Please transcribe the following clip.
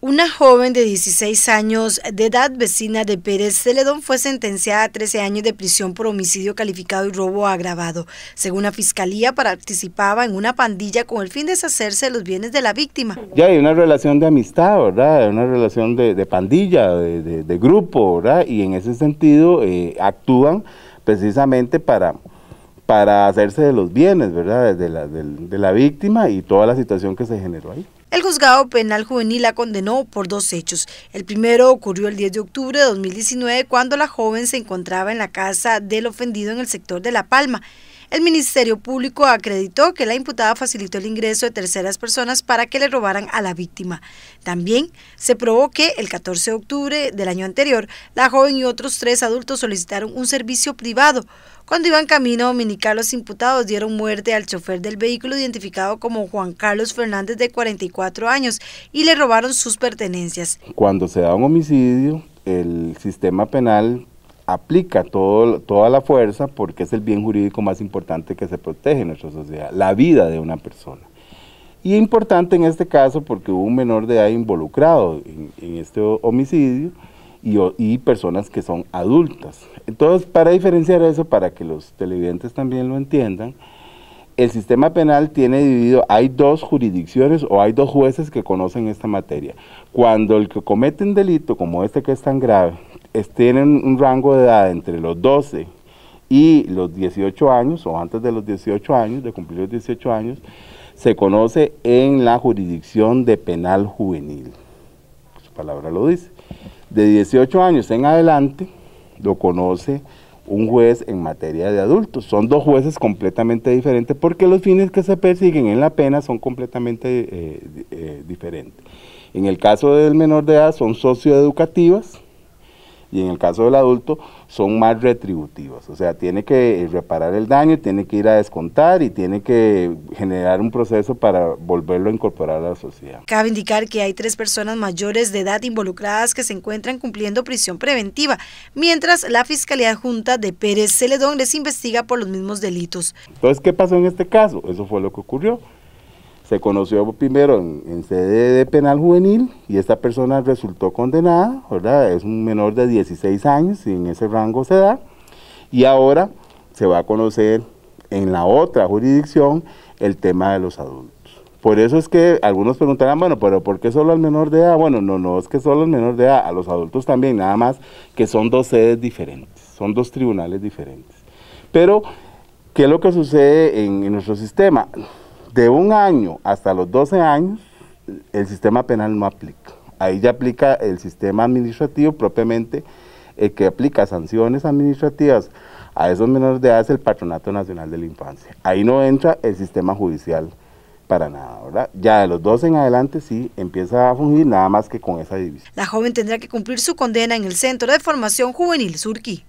Una joven de 16 años de edad vecina de Pérez Celedón fue sentenciada a 13 años de prisión por homicidio calificado y robo agravado. Según la fiscalía, participaba en una pandilla con el fin de deshacerse de los bienes de la víctima. Ya hay una relación de amistad, ¿verdad? Una relación de, pandilla, de, grupo, ¿verdad? Y en ese sentido eh, actúan precisamente para, para hacerse de los bienes, ¿verdad? de la víctima y toda la situación que se generó ahí. El juzgado penal juvenil la condenó por dos hechos. El primero ocurrió el 10 de octubre de 2019 cuando la joven se encontraba en la casa del ofendido en el sector de La Palma. El Ministerio Público acreditó que la imputada facilitó el ingreso de terceras personas para que le robaran a la víctima. También se probó que el 14 de octubre del año anterior, la joven y otros tres adultos solicitaron un servicio privado. Cuando iban camino a dominicar, los imputados dieron muerte al chofer del vehículo identificado como Juan Carlos Fernández de 44 años y le robaron sus pertenencias. Cuando se da un homicidio, el sistema penal aplica toda la fuerza porque es el bien jurídico más importante que se protege en nuestra sociedad, la vida de una persona. Y importante en este caso porque hubo un menor de edad involucrado en, este homicidio y, y, personas que son adultas. Entonces, para diferenciar eso, para que los televidentes también lo entiendan, el sistema penal tiene dividido, hay dos jurisdicciones o hay dos jueces que conocen esta materia. Cuando el que comete un delito como este que es tan grave, estén en un rango de edad entre los 12 y los 18 años, o antes de los 18 años, de cumplir los 18 años, se conoce en la jurisdicción de penal juvenil. Su palabra lo dice. De 18 años en adelante, lo conoce un juez en materia de adultos. Son dos jueces completamente diferentes porque los fines que se persiguen en la pena son completamente eh, eh, diferentes. En el caso del menor de edad son socioeducativas, y en el caso del adulto son más retributivas, o sea, tiene que eh, reparar el daño, tiene que ir a descontar y tiene que generar un proceso para volverlo a incorporar a la sociedad. Cabe indicar que hay tres personas mayores de edad involucradas que se encuentran cumpliendo prisión preventiva, mientras la Fiscalía Junta de Pérez Celedón les investiga por los mismos delitos. Entonces, ¿qué pasó en este caso? Eso fue lo que ocurrió. Se conoció primero en, sede de penal juvenil y esta persona resultó condenada, ¿verdad? Es un menor de 16 años y en ese rango se da. Y ahora se va a conocer en la otra jurisdicción el tema de los adultos. Por eso es que algunos preguntarán, bueno, pero ¿por qué solo al menor de edad? Bueno, no, no es que solo al menor de edad, a los adultos también, nada más que son dos sedes diferentes, son dos tribunales diferentes. Pero, ¿qué es lo que sucede en, en nuestro sistema? de un año hasta los 12 años, el sistema penal no aplica. Ahí ya aplica el sistema administrativo propiamente, el que aplica sanciones administrativas a esos menores de edad es el Patronato Nacional de la Infancia. Ahí no entra el sistema judicial para nada, ¿verdad? Ya de los 12 en adelante sí empieza a fungir nada más que con esa división. La joven tendrá que cumplir su condena en el Centro de Formación Juvenil Surquí.